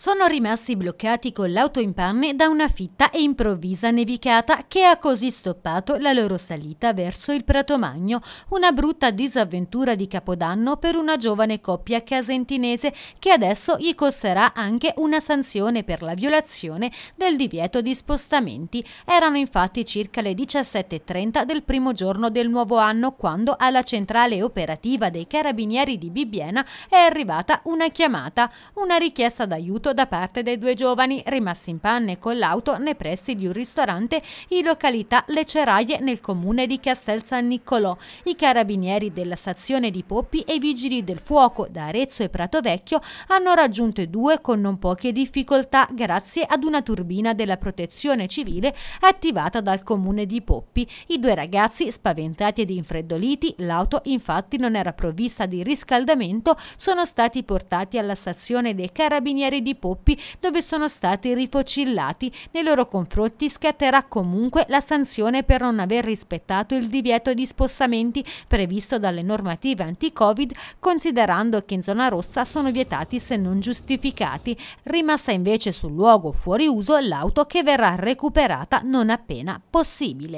Sono rimasti bloccati con l'auto in panne da una fitta e improvvisa nevicata che ha così stoppato la loro salita verso il Prato Magno, una brutta disavventura di Capodanno per una giovane coppia casentinese che adesso gli costerà anche una sanzione per la violazione del divieto di spostamenti. Erano infatti circa le 17.30 del primo giorno del nuovo anno quando alla centrale operativa dei carabinieri di Bibbiena è arrivata una chiamata, una richiesta d'aiuto aiuto da parte dei due giovani rimasti in panne con l'auto nei pressi di un ristorante in località Le Ceraie nel comune di Castel San Niccolò. I carabinieri della stazione di Poppi e i vigili del fuoco da Arezzo e Prato Vecchio hanno raggiunto i due con non poche difficoltà grazie ad una turbina della protezione civile attivata dal comune di Poppi. I due ragazzi, spaventati ed infreddoliti, l'auto infatti non era provvista di riscaldamento, sono stati portati alla stazione dei carabinieri di poppi dove sono stati rifocillati. Nei loro confronti scatterà comunque la sanzione per non aver rispettato il divieto di spostamenti previsto dalle normative anti-Covid, considerando che in zona rossa sono vietati se non giustificati. Rimasta invece sul luogo fuori uso l'auto che verrà recuperata non appena possibile.